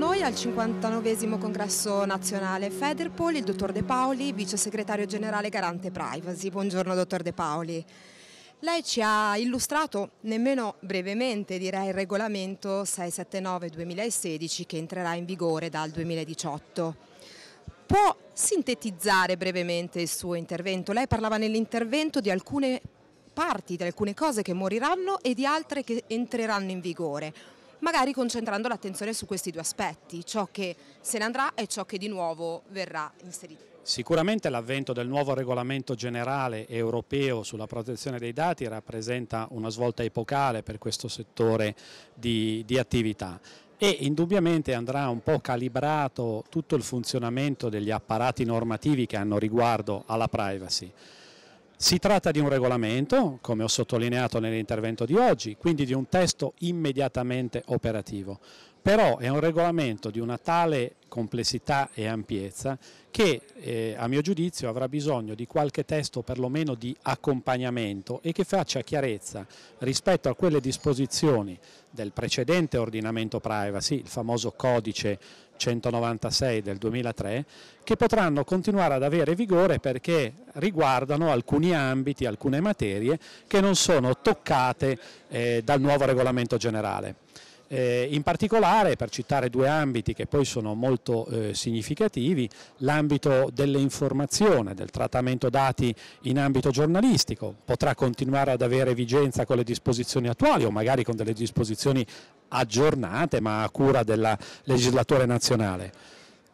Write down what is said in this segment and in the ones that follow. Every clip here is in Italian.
noi al 59 congresso nazionale Federpol il dottor De Paoli, vice segretario generale garante privacy. Buongiorno dottor De Paoli. Lei ci ha illustrato, nemmeno brevemente direi, il regolamento 679-2016 che entrerà in vigore dal 2018. Può sintetizzare brevemente il suo intervento? Lei parlava nell'intervento di alcune parti, di alcune cose che moriranno e di altre che entreranno in vigore magari concentrando l'attenzione su questi due aspetti, ciò che se ne andrà e ciò che di nuovo verrà inserito. Sicuramente l'avvento del nuovo regolamento generale europeo sulla protezione dei dati rappresenta una svolta epocale per questo settore di, di attività e indubbiamente andrà un po' calibrato tutto il funzionamento degli apparati normativi che hanno riguardo alla privacy. Si tratta di un regolamento, come ho sottolineato nell'intervento di oggi, quindi di un testo immediatamente operativo però è un regolamento di una tale complessità e ampiezza che eh, a mio giudizio avrà bisogno di qualche testo perlomeno di accompagnamento e che faccia chiarezza rispetto a quelle disposizioni del precedente ordinamento privacy, il famoso codice 196 del 2003, che potranno continuare ad avere vigore perché riguardano alcuni ambiti, alcune materie che non sono toccate eh, dal nuovo regolamento generale. Eh, in particolare, per citare due ambiti che poi sono molto eh, significativi, l'ambito dell'informazione, del trattamento dati in ambito giornalistico, potrà continuare ad avere vigenza con le disposizioni attuali o magari con delle disposizioni aggiornate ma a cura del legislatore nazionale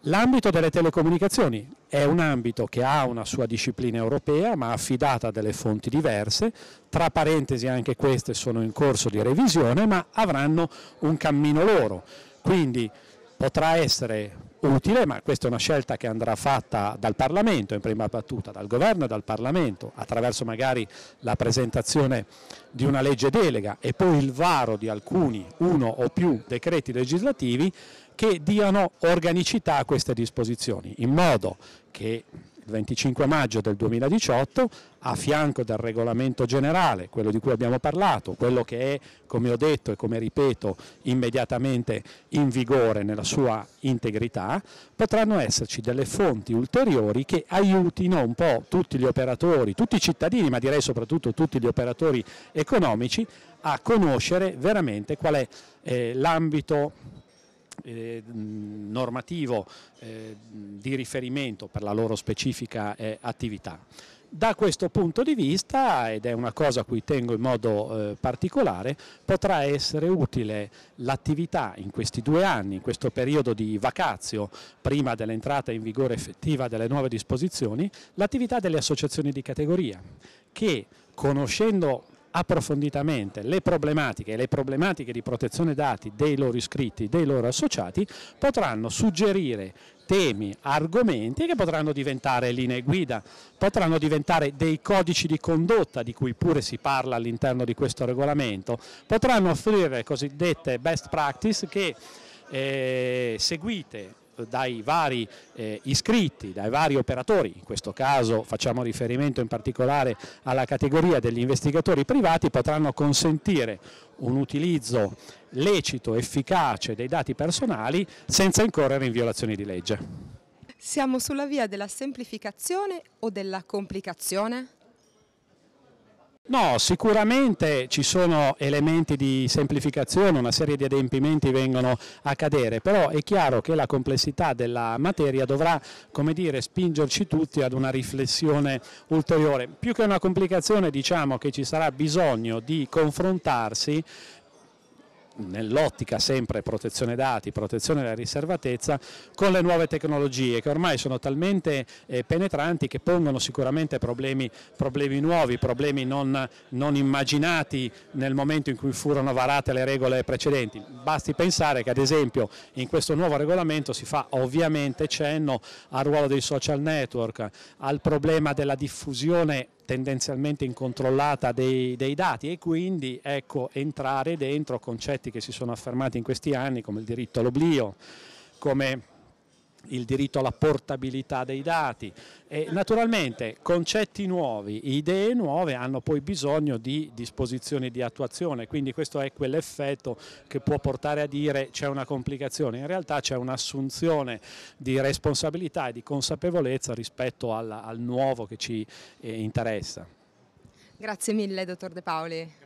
L'ambito delle telecomunicazioni è un ambito che ha una sua disciplina europea ma affidata a delle fonti diverse, tra parentesi anche queste sono in corso di revisione ma avranno un cammino loro, quindi potrà essere utile, ma questa è una scelta che andrà fatta dal Parlamento in prima battuta, dal Governo e dal Parlamento, attraverso magari la presentazione di una legge delega e poi il varo di alcuni, uno o più decreti legislativi, che diano organicità a queste disposizioni, in modo che il 25 maggio del 2018, a fianco del regolamento generale, quello di cui abbiamo parlato, quello che è, come ho detto e come ripeto, immediatamente in vigore nella sua integrità, potranno esserci delle fonti ulteriori che aiutino un po' tutti gli operatori, tutti i cittadini, ma direi soprattutto tutti gli operatori economici, a conoscere veramente qual è eh, l'ambito eh, mm, normativo eh, di riferimento per la loro specifica eh, attività. Da questo punto di vista, ed è una cosa a cui tengo in modo eh, particolare, potrà essere utile l'attività in questi due anni, in questo periodo di vacazio, prima dell'entrata in vigore effettiva delle nuove disposizioni, l'attività delle associazioni di categoria, che conoscendo approfonditamente le problematiche e le problematiche di protezione dati dei loro iscritti, dei loro associati, potranno suggerire temi, argomenti che potranno diventare linee guida, potranno diventare dei codici di condotta di cui pure si parla all'interno di questo regolamento, potranno offrire cosiddette best practice che eh, seguite dai vari eh, iscritti, dai vari operatori, in questo caso facciamo riferimento in particolare alla categoria degli investigatori privati, potranno consentire un utilizzo lecito, efficace dei dati personali senza incorrere in violazioni di legge. Siamo sulla via della semplificazione o della complicazione? No, sicuramente ci sono elementi di semplificazione, una serie di adempimenti vengono a cadere, però è chiaro che la complessità della materia dovrà, come dire, spingerci tutti ad una riflessione ulteriore. Più che una complicazione diciamo che ci sarà bisogno di confrontarsi nell'ottica sempre protezione dati, protezione della riservatezza, con le nuove tecnologie che ormai sono talmente eh, penetranti che pongono sicuramente problemi, problemi nuovi, problemi non, non, immaginati nel momento in cui furono varate le regole precedenti. Basti pensare che ad esempio in questo nuovo regolamento si fa ovviamente cenno al ruolo dei social network, al problema della diffusione tendenzialmente incontrollata dei, dei dati e quindi ecco, entrare dentro concetti che si sono affermati in questi anni come il diritto all'oblio, come il diritto alla portabilità dei dati. E naturalmente concetti nuovi, idee nuove hanno poi bisogno di disposizioni di attuazione, quindi questo è quell'effetto che può portare a dire c'è una complicazione, in realtà c'è un'assunzione di responsabilità e di consapevolezza rispetto al, al nuovo che ci eh, interessa. Grazie mille dottor De Paoli.